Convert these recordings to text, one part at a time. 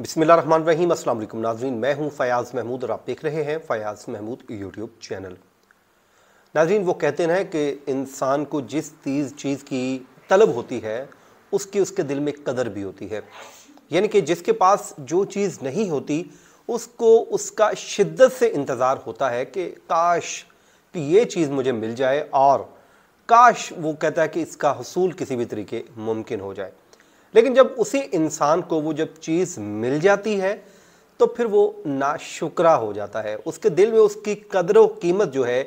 रहीम अस्सलाम वालेकुम नाजरीन मैं हूं फ़याज़ महमूद और आप देख रहे हैं फ़याज़ महमूद यूट्यूब चैनल नाजरीन वो कहते हैं कि इंसान को जिस तीज चीज़ की तलब होती है उसकी उसके दिल में कदर भी होती है यानी कि जिसके पास जो चीज़ नहीं होती उसको उसका शिद्दत से इंतज़ार होता है कि काश कि ये चीज़ मुझे मिल जाए और काश वो कहता है कि इसका हसूल किसी भी तरीके मुमकिन हो जाए लेकिन जब उसी इंसान को वो जब चीज़ मिल जाती है तो फिर वो नाशुकरा हो जाता है उसके दिल में उसकी कदर व कीमत जो है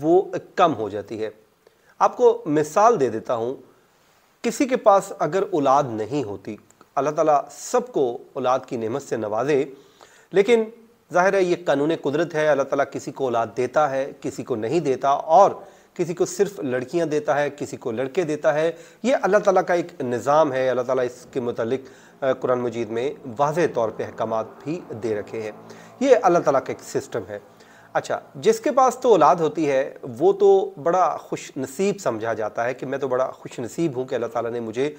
वो कम हो जाती है आपको मिसाल दे देता हूँ किसी के पास अगर औलाद नहीं होती अल्लाह ताला सबको औलाद की नेमत से नवाजे लेकिन ज़ाहिर है ये कानून कुदरत है अल्लाह ताला किसी को औलाद देता है किसी को नहीं देता और किसी को सिर्फ लड़कियां देता है किसी को लड़के देता है ये अल्लाह ताला का एक निज़ाम है अल्लाह ताला इसके मतलब कुरान मजीद में वाज तौर पे अहकाम भी दे रखे हैं ये अल्लाह ताला का एक सिस्टम है अच्छा जिसके पास तो औलाद होती है वो तो बड़ा खुश नसीब समझा जाता है कि मैं तो बड़ा खुश नसीब हूँ कि अल्लाह ताला ने मुझे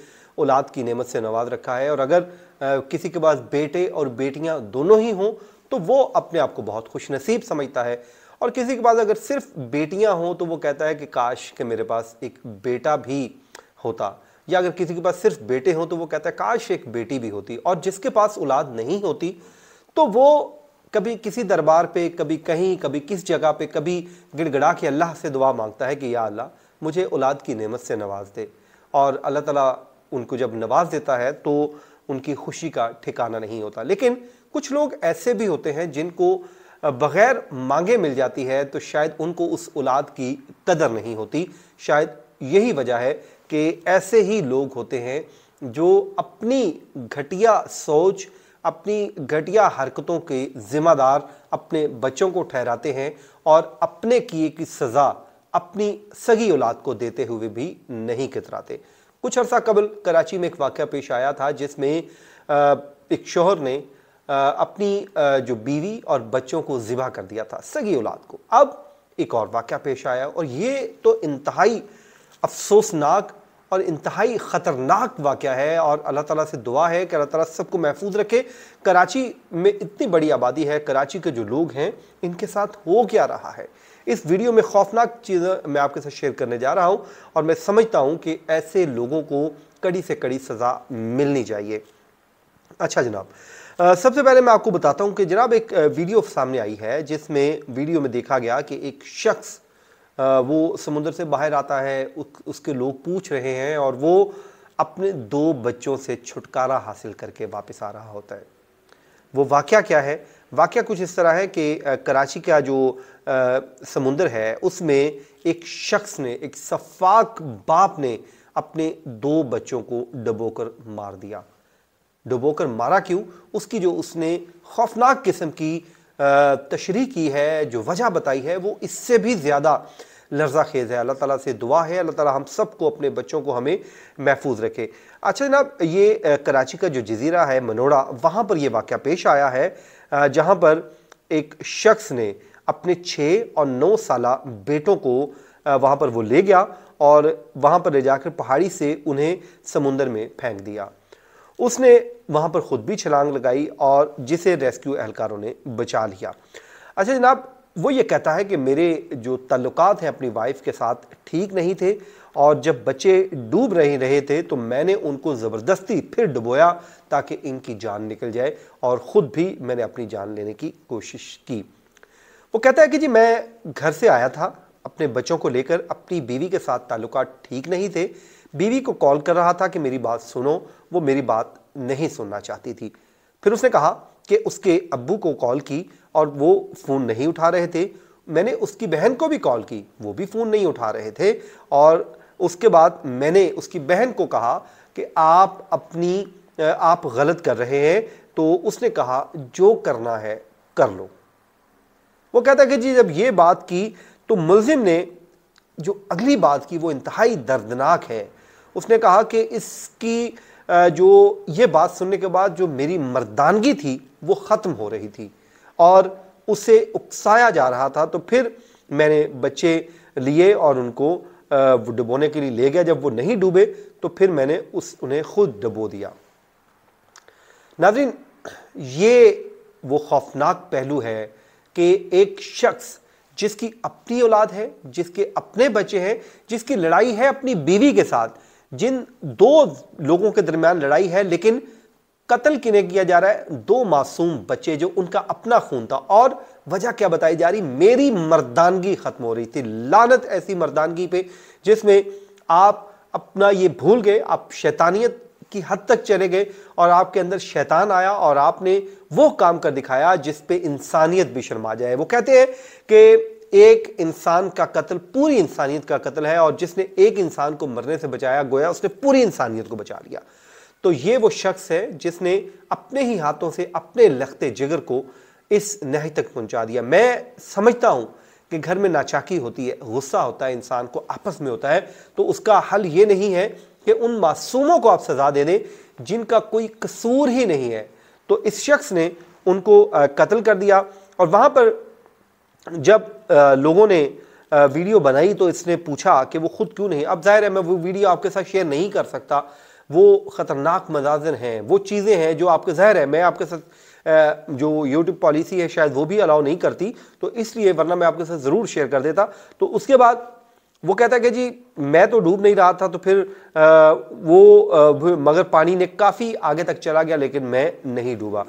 औलाद की नेमत से नवाज रखा है और अगर किसी के पास बेटे और बेटियाँ दोनों ही हों तो वो अपने आप को बहुत खुश नसीब समझता है और किसी के पास अगर सिर्फ बेटियां हों तो वो कहता है कि काश के मेरे पास एक बेटा भी होता या अगर किसी के पास सिर्फ बेटे हों तो वो कहता है काश एक बेटी भी होती और जिसके पास औलाद नहीं होती तो वो कभी किसी दरबार पे कभी कहीं कभी किस जगह पे कभी गिड़गड़ा के अल्लाह से दुआ मांगता है कि या अल्लाह मुझे औलाद की नेमत से नवाज दे और अल्लाह ताला उनको जब नवाज देता है तो उनकी खुशी का ठिकाना नहीं होता लेकिन कुछ लोग ऐसे भी होते हैं जिनको बग़ैर मांगे मिल जाती है तो शायद उनको उस औलाद की कदर नहीं होती शायद यही वजह है कि ऐसे ही लोग होते हैं जो अपनी घटिया सोच अपनी घटिया हरकतों के ज़िम्मेदार अपने बच्चों को ठहराते हैं और अपने किए की सज़ा अपनी सगी औलाद को देते हुए भी नहीं कितराते कुछ अरसा कबल कराची में एक वाक़ पेश आया था जिसमें एक शोहर ने अपनी जो बीवी और बच्चों को ज़िबा कर दिया था सगी औलाद को अब एक और वाक़ पेश आया और ये तो इंतहाई अफसोसनाक और इंतहाई ख़तरनाक वाक़ है और अल्लाह ताला से दुआ है कि अल्लाह ताला सबको महफूज रखे कराची में इतनी बड़ी आबादी है कराची के जो लोग हैं इनके साथ हो क्या रहा है इस वीडियो में खौफनाक चीज़ मैं आपके साथ शेयर करने जा रहा हूँ और मैं समझता हूँ कि ऐसे लोगों को कड़ी से कड़ी सज़ा मिलनी चाहिए अच्छा जनाब सबसे पहले मैं आपको बताता हूं कि जनाब एक वीडियो सामने आई है जिसमें वीडियो में देखा गया कि एक शख्स वो समुद्र से बाहर आता है उसके लोग पूछ रहे हैं और वो अपने दो बच्चों से छुटकारा हासिल करके वापस आ रहा होता है वो वाक़ क्या है वाक़ कुछ इस तरह है कि कराची का जो समुंदर है उसमें एक शख्स ने एक सफाक बाप ने अपने दो बच्चों को डबोकर मार दिया डुबोकर मारा क्यों उसकी जो उसने खौफनाक किस्म की तशरी की है जो वजह बताई है वो इससे भी ज़्यादा लर्जा खेज़ है अल्लाह ताला से दुआ है अल्लाह ताला हम सब को अपने बच्चों को हमें महफूज रखे अच्छा जनाब ये कराची का जो जजीरा है मनोड़ा वहाँ पर ये वाक़ पेश आया है जहाँ पर एक शख्स ने अपने छः और नौ साल बेटों को वहाँ पर वो ले गया और वहाँ पर ले जाकर पहाड़ी से उन्हें समुंदर में फेंक दिया उसने वहाँ पर ख़ुद भी छलांग लगाई और जिसे रेस्क्यू एहलकारों ने बचा लिया अच्छा जनाब वो ये कहता है कि मेरे जो तल्लुक हैं अपनी वाइफ के साथ ठीक नहीं थे और जब बच्चे डूब रहे रहे थे तो मैंने उनको ज़बरदस्ती फिर डुबोया ताकि इनकी जान निकल जाए और ख़ुद भी मैंने अपनी जान लेने की कोशिश की वो कहता है कि जी मैं घर से आया था अपने बच्चों को लेकर अपनी बीवी के साथ ताल्लुक ठीक नहीं थे बीवी को कॉल कर रहा था कि मेरी बात सुनो वो मेरी बात नहीं सुनना चाहती थी फिर उसने कहा कि उसके अब्बू को कॉल की और वो फ़ोन नहीं उठा रहे थे मैंने उसकी बहन को भी कॉल की वो भी फ़ोन नहीं उठा रहे थे और उसके बाद मैंने उसकी बहन को कहा कि आप अपनी आप गलत कर रहे हैं तो उसने कहा जो करना है कर लो वो कहता है कि जी जब ये बात की तो मुलजिम ने जो अगली बात की वो इंतहाई दर्दनाक है उसने कहा कि इसकी जो ये बात सुनने के बाद जो मेरी मर्दानगी थी वो ख़त्म हो रही थी और उसे उकसाया जा रहा था तो फिर मैंने बच्चे लिए और उनको डुबोने के लिए ले गया जब वो नहीं डूबे तो फिर मैंने उस उन्हें खुद डुबो दिया नाजिन ये वो खौफनाक पहलू है कि एक शख्स जिसकी अपनी औलाद है जिसके अपने बच्चे हैं जिसकी लड़ाई है अपनी बीवी के साथ जिन दो लोगों के दरमियान लड़ाई है लेकिन कत्ल किने किया जा रहा है दो मासूम बच्चे जो उनका अपना खून था और वजह क्या बताई जा रही मेरी मर्दानगी खत्म हो रही थी लानत ऐसी मर्दानगी पे जिसमें आप अपना ये भूल गए आप शैतानियत की हद तक चले गए और आपके अंदर शैतान आया और आपने वो काम कर दिखाया जिस पे इंसानियत भी शर्मा जाए वो कहते हैं कि एक इंसान का कत्ल पूरी इंसानियत का कत्ल है और जिसने एक इंसान को मरने से बचाया गोया उसने पूरी इंसानियत को बचा लिया तो ये वो शख्स है जिसने अपने ही हाथों से अपने लखते जिगर को इस नहज तक पहुंचा दिया मैं समझता हूं कि घर में नाचाकी होती है गुस्सा होता है इंसान को आपस में होता है तो उसका हल ये नहीं है कि उन मासूमों को आप सजा दे दें जिनका कोई कसूर ही नहीं है तो इस शख्स ने उनको कत्ल कर दिया और वहाँ पर जब लोगों ने वीडियो बनाई तो इसने पूछा कि वो खुद क्यों नहीं अब जाहिर है मैं वो वीडियो आपके साथ शेयर नहीं कर सकता वो ख़तरनाक मजाजन हैं वो चीज़ें हैं जो आपके जहर है मैं आपके साथ जो यूट्यूब पॉलिसी है शायद वो भी अलाउ नहीं करती तो इसलिए वरना मैं आपके साथ ज़रूर शेयर कर देता तो उसके बाद वो कहता है कि जी मैं तो डूब नहीं रहा था तो फिर वो मगर पानी ने काफ़ी आगे तक चला गया लेकिन मैं नहीं डूबा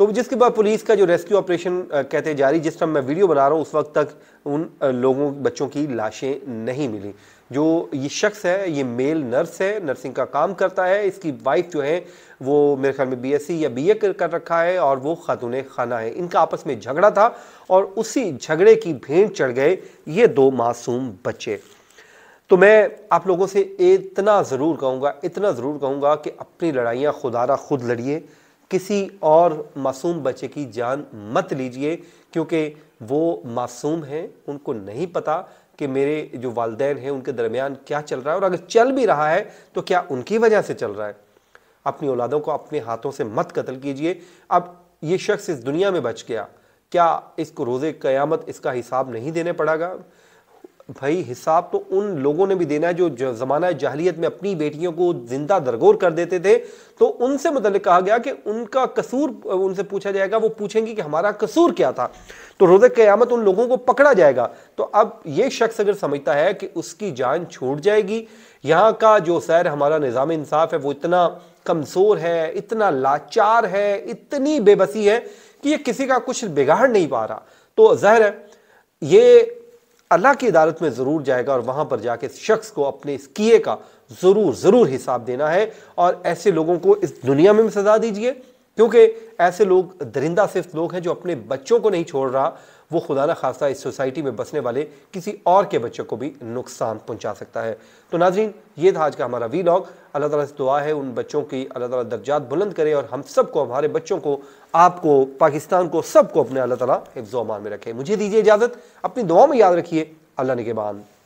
तो जिसके बाद पुलिस का जो रेस्क्यू ऑपरेशन कहते जारी जिस टाइम मैं वीडियो बना रहा हूँ उस वक्त तक उन लोगों बच्चों की लाशें नहीं मिली जो ये शख्स है ये मेल नर्स है नर्सिंग का काम करता है इसकी वाइफ जो है वो मेरे ख्याल में बीएससी या बीए कर रखा है और वो खातून खाना है इनका आपस में झगड़ा था और उसी झगड़े की भेंट चढ़ गए ये दो मासूम बच्चे तो मैं आप लोगों से इतना ज़रूर कहूँगा इतना ज़रूर कहूँगा कि अपनी लड़ाइयाँ खुदारा खुद लड़िए किसी और मासूम बच्चे की जान मत लीजिए क्योंकि वो मासूम हैं उनको नहीं पता कि मेरे जो वालदेन हैं उनके दरमियान क्या चल रहा है और अगर चल भी रहा है तो क्या उनकी वजह से चल रहा है अपनी औलादों को अपने हाथों से मत कत्ल कीजिए अब ये शख्स इस दुनिया में बच गया क्या इसको रोज़े क़यामत इसका हिसाब नहीं देने पड़ेगा भाई हिसाब तो उन लोगों ने भी देना है जो ज़माना जाहलीत में अपनी बेटियों को जिंदा दरगोर कर देते थे तो उनसे मतलब कहा गया कि उनका कसूर उनसे पूछा जाएगा वो पूछेंगी कि हमारा कसूर क्या था तो रोज़ क्यामत उन लोगों को पकड़ा जाएगा तो अब ये शख्स अगर समझता है कि उसकी जान छूट जाएगी यहाँ का जो सैर हमारा निज़ाम इंसाफ है वो इतना कमज़ोर है इतना लाचार है इतनी बेबसी है कि ये किसी का कुछ बिगाड़ नहीं पा रहा तो जहर है ये अल्लाह की अदालत में ज़रूर जाएगा और वहाँ पर जाके शख्स को अपने इस किए का ज़रूर ज़रूर हिसाब देना है और ऐसे लोगों को इस दुनिया में भी सजा दीजिए क्योंकि ऐसे लोग दरिंदा सिर्फ लोग हैं जो अपने बच्चों को नहीं छोड़ रहा वो खुदा न खासा इस सोसाइटी में बसने वाले किसी और के बच्चों को भी नुकसान पहुँचा सकता है तो नाजरीन ये था आज का हमारा वी लॉग अल्लाह ताला से दुआ है उन बच्चों की अल्लाह ताला दर्जात बुलंद करे और हम सबको हमारे बच्चों को आपको पाकिस्तान को सबको अपने अल्लाह तला हिफ्ज़ में रखे मुझे दीजिए इजाज़त अपनी दुआ में याद रखिए अल्लाह ने के बान